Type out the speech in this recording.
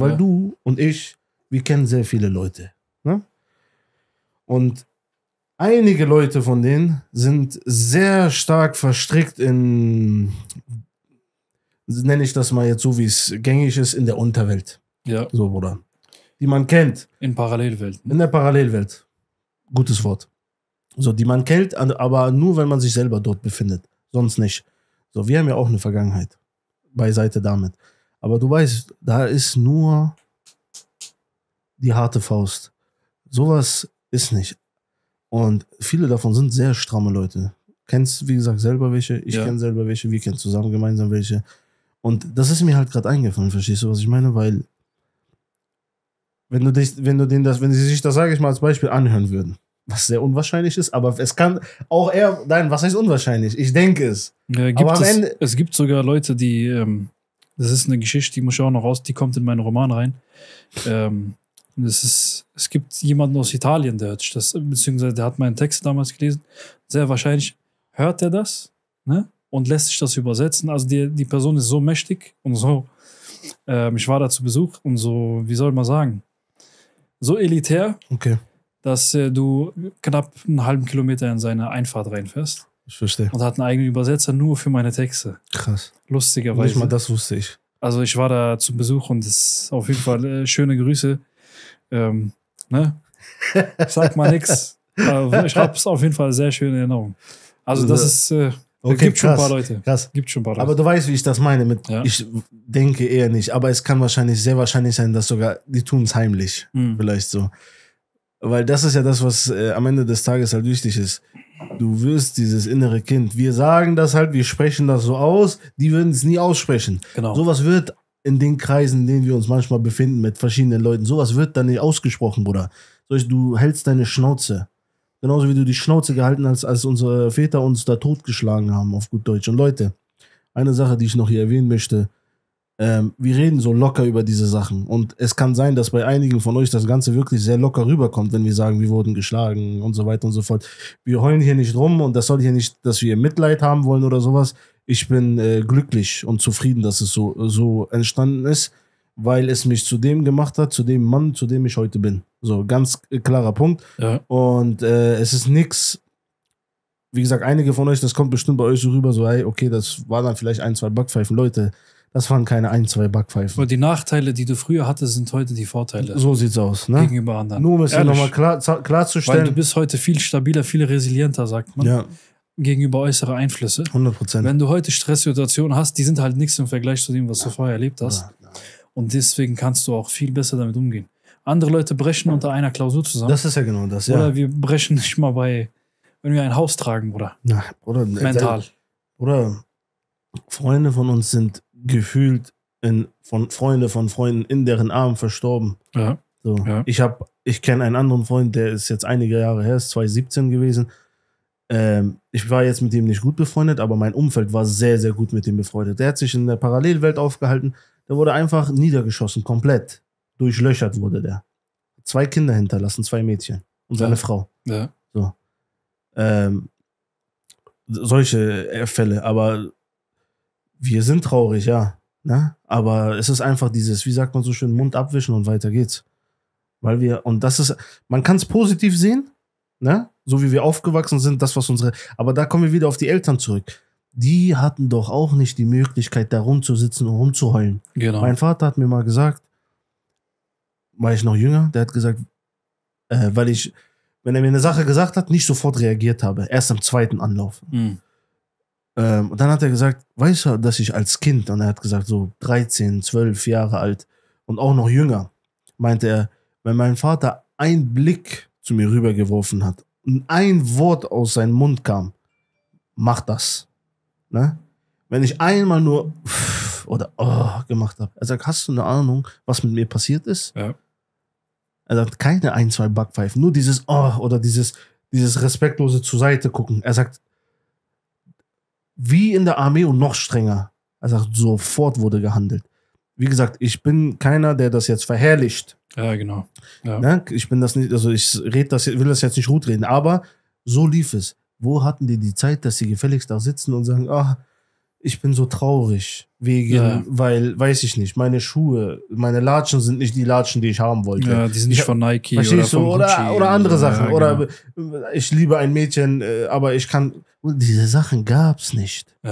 Weil ja. du und ich, wir kennen sehr viele Leute. Ne? Und einige Leute von denen sind sehr stark verstrickt in, nenne ich das mal jetzt so, wie es gängig ist, in der Unterwelt. Ja. So, Bruder. Die man kennt. In Parallelwelt. Ne? In der Parallelwelt. Gutes Wort. So, die man kennt, aber nur, wenn man sich selber dort befindet. Sonst nicht. So, wir haben ja auch eine Vergangenheit. Beiseite damit. Aber du weißt, da ist nur die harte Faust. Sowas ist nicht. Und viele davon sind sehr stramme Leute. Kennst, wie gesagt, selber welche. Ich ja. kenne selber welche. Wir kennen zusammen gemeinsam welche. Und das ist mir halt gerade eingefallen, verstehst du, was ich meine? Weil, wenn du dich, wenn du denen das, wenn sie sich das, sage ich mal, als Beispiel anhören würden, was sehr unwahrscheinlich ist, aber es kann auch eher, nein, was heißt unwahrscheinlich? Ich denke es. Ja, aber am es, Ende, es gibt sogar Leute, die ähm, das ist eine Geschichte, die muss ich auch noch raus, die kommt in meinen Roman rein. Ähm, es, ist, es gibt jemanden aus Italien, der hört das, beziehungsweise der hat meinen Text damals gelesen. Sehr wahrscheinlich hört er das ne? und lässt sich das übersetzen. Also die, die Person ist so mächtig und so. Ähm, ich war da zu Besuch und so, wie soll man sagen, so elitär, okay. dass äh, du knapp einen halben Kilometer in seine Einfahrt reinfährst. Ich verstehe. Und hat einen eigenen Übersetzer nur für meine Texte. Krass. Lustigerweise. Nicht mal das wusste ich. Also ich war da zu Besuch und es ist auf jeden Fall äh, schöne Grüße. Ähm, ne? Sag mal nix. ich habe es auf jeden Fall sehr schöne Erinnerung. Also das also, ist. Äh, okay, gibt krass, schon ein paar Leute. Krass. Gibt schon ein paar Leute. Aber du weißt, wie ich das meine. Mit, ja. Ich denke eher nicht. Aber es kann wahrscheinlich, sehr wahrscheinlich sein, dass sogar die tun es heimlich. Mhm. Vielleicht so. Weil das ist ja das, was äh, am Ende des Tages halt wichtig ist. Du wirst dieses innere Kind. Wir sagen das halt, wir sprechen das so aus, die würden es nie aussprechen. Genau. Sowas wird in den Kreisen, in denen wir uns manchmal befinden, mit verschiedenen Leuten, sowas wird dann nicht ausgesprochen, Bruder. Du hältst deine Schnauze. Genauso wie du die Schnauze gehalten hast, als unsere Väter uns da totgeschlagen haben, auf gut Deutsch. Und Leute, eine Sache, die ich noch hier erwähnen möchte, ähm, wir reden so locker über diese Sachen. Und es kann sein, dass bei einigen von euch das Ganze wirklich sehr locker rüberkommt, wenn wir sagen, wir wurden geschlagen und so weiter und so fort. Wir heulen hier nicht rum und das soll hier nicht, dass wir Mitleid haben wollen oder sowas. Ich bin äh, glücklich und zufrieden, dass es so, so entstanden ist, weil es mich zu dem gemacht hat, zu dem Mann, zu dem ich heute bin. So, ganz äh, klarer Punkt. Ja. Und äh, es ist nichts, wie gesagt, einige von euch, das kommt bestimmt bei euch so rüber, so, hey, okay, das war dann vielleicht ein, zwei Backpfeifen. Leute, das waren keine ein, zwei Backpfeifen. Aber die Nachteile, die du früher hattest, sind heute die Vorteile. So sieht's aus, ne? Gegenüber anderen. Nur um es ja nochmal klar, klarzustellen. Weil du bist heute viel stabiler, viel resilienter, sagt man. Ja. Gegenüber äußeren Einflüsse. 100 Prozent. Wenn du heute Stresssituationen hast, die sind halt nichts im Vergleich zu dem, was du vorher erlebt hast. Und deswegen kannst du auch viel besser damit umgehen. Andere Leute brechen unter einer Klausur zusammen. Das ist ja genau das, ja. Oder wir brechen nicht mal bei, wenn wir ein Haus tragen, Bruder. Na, oder äh, mental. Oder Freunde von uns sind gefühlt in, von Freunde von Freunden in deren Armen verstorben. Ja. So. Ja. Ich habe, ich kenne einen anderen Freund, der ist jetzt einige Jahre her, ist 2017 gewesen. Ähm, ich war jetzt mit ihm nicht gut befreundet, aber mein Umfeld war sehr, sehr gut mit ihm befreundet. Der hat sich in der Parallelwelt aufgehalten. Der wurde einfach niedergeschossen, komplett. Durchlöchert wurde der. Zwei Kinder hinterlassen, zwei Mädchen und seine ja. Frau. Ja. So. Ähm, solche Fälle, aber wir sind traurig, ja. Ne? Aber es ist einfach dieses, wie sagt man so schön, Mund abwischen und weiter geht's. Weil wir, und das ist, man kann es positiv sehen, ne? so wie wir aufgewachsen sind, das, was unsere, aber da kommen wir wieder auf die Eltern zurück. Die hatten doch auch nicht die Möglichkeit, da rumzusitzen und rumzuheulen. Genau. Mein Vater hat mir mal gesagt, war ich noch jünger, der hat gesagt, äh, weil ich, wenn er mir eine Sache gesagt hat, nicht sofort reagiert habe, erst im zweiten Anlauf. Mhm. Ähm, und dann hat er gesagt, weißt du, dass ich als Kind, und er hat gesagt, so 13, 12 Jahre alt und auch noch jünger, meinte er, wenn mein Vater einen Blick zu mir rübergeworfen hat und ein Wort aus seinem Mund kam, mach das. Ne? Wenn ich einmal nur oder oh gemacht habe. Er sagt, hast du eine Ahnung, was mit mir passiert ist? Ja. Er sagt, keine ein, zwei Backpfeifen, nur dieses oh oder dieses, dieses respektlose zur Seite gucken. Er sagt, wie in der Armee und noch strenger. Er sagt, sofort wurde gehandelt. Wie gesagt, ich bin keiner, der das jetzt verherrlicht. Ja, genau. Ja. Ne? Ich bin das nicht, also ich red das, will das jetzt nicht gut reden, aber so lief es. Wo hatten die die Zeit, dass sie gefälligst da sitzen und sagen, ah, ich bin so traurig wegen, ja. weil, weiß ich nicht, meine Schuhe, meine Latschen sind nicht die Latschen, die ich haben wollte. Ja, die sind nicht ich, von Nike oder, so, oder, oder, andere Sachen. Ja, genau. Oder ich liebe ein Mädchen, äh, aber ich kann, diese Sachen gab's nicht. Ja.